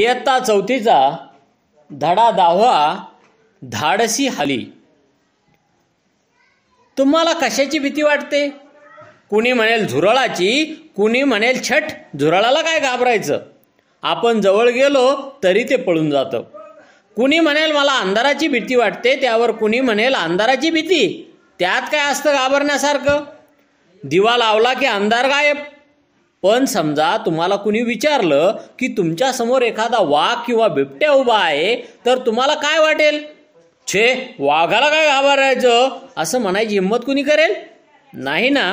इयत्ता चौथीचा धडा दावा धाडसी हाली तुम्हाला कशाची भीती वाटते कुणी म्हणेल झुरळाची कुणी म्हणेल छट झुरळाला काय घाबरायचं आपण जवळ गेलो तरी ते पळून जातं कुणी म्हणेल मला अंधाराची भीती वाटते त्यावर कुणी म्हणेल अंधाराची भीती त्यात काय असतं घाबरण्यासारखं दिवा लावला की अंधार गायब पण समजा तुम्हाला कुणी विचारलं की तुमच्यासमोर एखादा वाघ किंवा बिबट्या उभा आहे तर तुम्हाला काय वाटेल छे वाघाला काय घाबरायचं असं म्हणायची हिंमत कुणी करेल नाही ना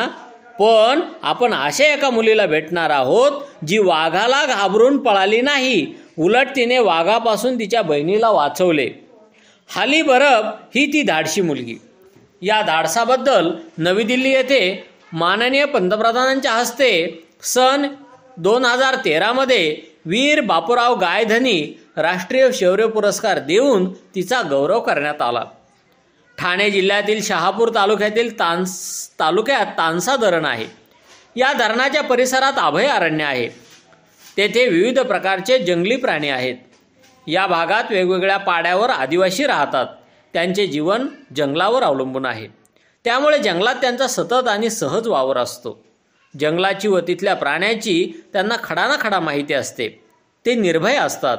पण आपण अशा एका मुलीला भेटणार आहोत जी वाघाला घाबरून पळाली नाही उलट तिने वाघापासून तिच्या बहिणीला वाचवले हाली बरब ही ती धाडशी मुलगी या धाडसाबद्दल नवी दिल्ली येथे माननीय पंतप्रधानांच्या हस्ते सन दोन हजार तेरामध्ये वीर बापूराव गायधनी राष्ट्रीय शौर्य पुरस्कार देऊन तिचा गौरव करण्यात आला ठाणे जिल्ह्यातील शहापूर तालुक्यातील तांस तालुक्यात तानसा धरण आहे या धरणाच्या परिसरात अभय अरण्य आहे तेथे विविध प्रकारचे जंगली प्राणी आहेत या भागात वेगवेगळ्या पाड्यावर आदिवासी राहतात त्यांचे जीवन जंगलावर अवलंबून आहे त्यामुळे जंगलात त्यांचा सतत आणि सहज वावर असतो जंगलाची व तिथल्या प्राण्याची त्यांना खडाना खडा माहिती असते ते निर्भय असतात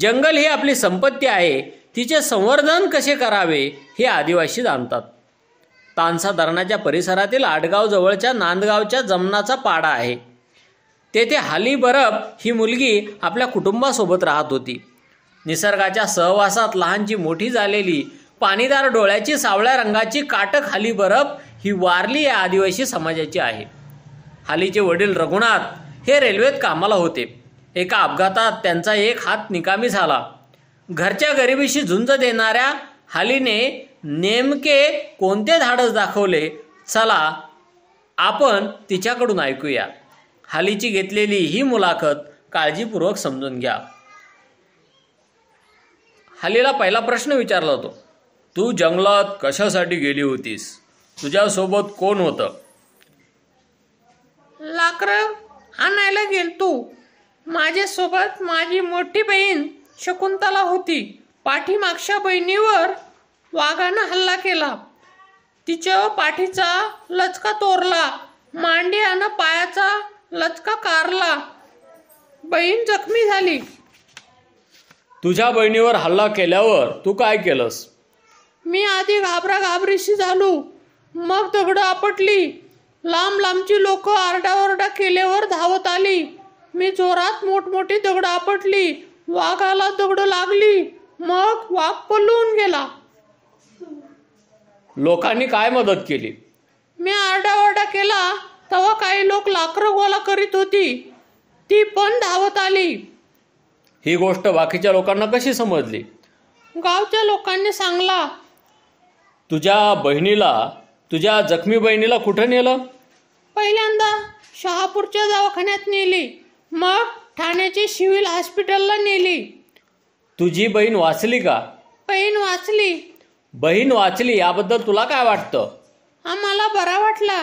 जंगल ही आपली संपत्ती आहे तिचे संवर्धन कसे करावे हे आदिवासी जाणतात तानसा धरणाच्या परिसरातील आडगाव जवळच्या नांदगावच्या जमनाचा पाडा आहे तेथे हाली बरब ही मुलगी आपल्या कुटुंबासोबत राहत होती निसर्गाच्या सहवासात लहानची मोठी झालेली पाणीदार डोळ्याची सावळ्या रंगाची काटक हाली बरब ही वारली या आदिवासी समाजाची आहे हालीचे वडील रघुनाथ हे रेल्वेत कामाला होते एका अपघातात त्यांचा एक हात निकामी झाला घरच्या गरिबीशी झुंज देणाऱ्या हालीने नेमके कोणते धाडस दाखवले चला आपण तिच्याकडून ऐकूया हालीची घेतलेली ही मुलाखत काळजीपूर्वक समजून घ्या हालीला पहिला प्रश्न विचारला होतो तू जंगलात कशासाठी गेली होतीस तुझ्यासोबत कोण होतं लाकरं आणायला तू माझ्यासोबत माझी मोठी बहीण शकुंतला होती पाठीमागच्या बहिणीवर वाघानं हल्ला केला तिच्या पाठीचा लचका तोरला आणि पायाचा लचका कारला बहीण जखमी झाली तुझ्या बहिणीवर हल्ला केल्यावर तू काय केलंस मी आधी घाबरा घाबरीशी झालो मग दगड आपटली लांब लांबची लोक आरडाओरडा केल्यावर धावत आली मी जोरात मोठमोठी दगड आपटली वाघाला दगड लागली मग वाघ पलून गेला लोकांनी काय मदत केली मी आरडाओरडा केला तेव्हा काही लोक लाकरं गोला करीत होती ती पण धावत आली ही गोष्ट बाकीच्या लोकांना कशी समजली गावच्या लोकांनी सांगला तुझ्या बहिणीला तुझ्या जखमी बहिणीला कुठे नेलं पहिल्यांदा शहापूरच्या दवाखान्यात नेली मग ठाण्याची सिव्हिल हॉस्पिटलला नेली तुझी बहीण वाचली का बहीण वाचली बहीण वाचली याबद्दल तुला काय वाटतं आम्हाला बरा वाटला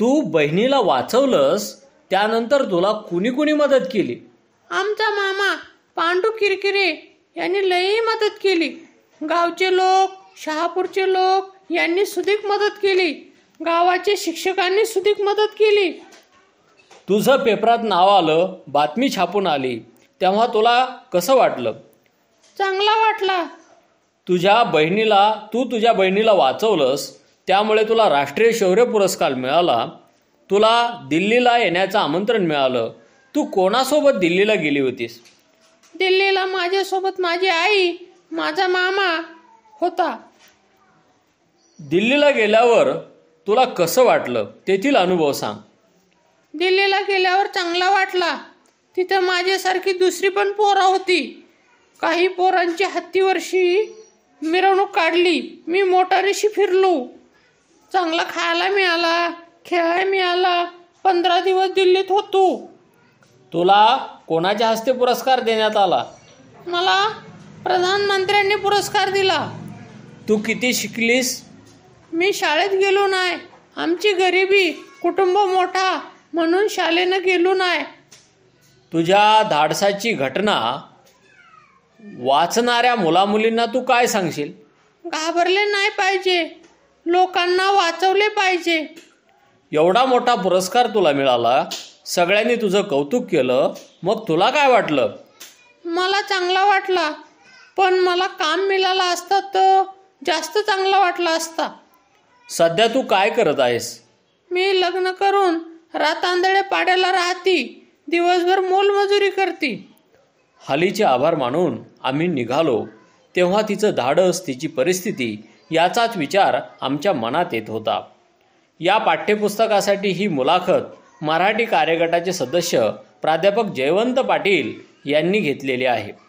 तू बहिणीला वाचवलंस त्यानंतर तुला कुणी कुणी मदत केली आमचा मामा पांडू किरकिरे यांनी लई मदत केली गावचे लोक शहापूरचे लोक यांनी सुधीक मदत केली गावाचे शिक्षकांनी सुधीक मदत केली तुझं पेपरात नाव आलं बातमी छापून आली तेव्हा तुला कसं वाटलं चांगला वाटला तुझ्या बहिणीला तू तुझ्या बहिणीला वाचवलंस त्यामुळे तुला राष्ट्रीय शौर्य पुरस्कार मिळाला तुला दिल्लीला येण्याचं आमंत्रण मिळालं तू कोणासोबत दिल्लीला गेली होतीस दिल्लीला माझ्यासोबत माझी आई माझा मामा होता दिल्लीला गेल्यावर तुला कसं वाटलं तेथील अनुभव सांग दिल्लीला गेल्यावर चांगला वाटला तिथं माझ्यासारखी दुसरी पण पोरं होती काही पोरांची हत्तीवरशी मिरवणूक काढली मी मोटारीशी फिरलो चांगला खायला मिळाला खेळायला मिळाला पंधरा दिवस दिल्लीत होतो तुला कोणाच्या हस्ते पुरस्कार देण्यात आला मला प्रधानमंत्र्यांनी पुरस्कार दिला तू किती शिकलीस मी शाळेत गेलो नाही आमची गरिबी कुटुंब मोठा म्हणून शाळेनं गेलो नाही तुझ्या धाडसाची घटना वाचणाऱ्या मुलामुलींना तू काय सांगशील घाबरले नाही पाहिजे लोकांना वाचवले पाहिजे एवढा मोठा पुरस्कार तुला मिळाला सगळ्यांनी तुझं कौतुक केलं मग तुला काय वाटलं मला चांगला वाटला पण मला काम मिळालं असतं तर जास्त चांगला वाटला असता सध्या तू काय करत आहेस मी लग्न करून रातांदळे पाड्याला राहते दिवसभर मोलमजुरी करती हालीचे आभार मानून आम्ही निघालो तेव्हा तिचं धाडस तिची परिस्थिती याचाच विचार आमच्या मनात येत होता या पाठ्यपुस्तकासाठी ही मुलाखत मराठी कार्यगटाचे सदस्य प्राध्यापक जयवंत पाटील यांनी घेतलेली आहे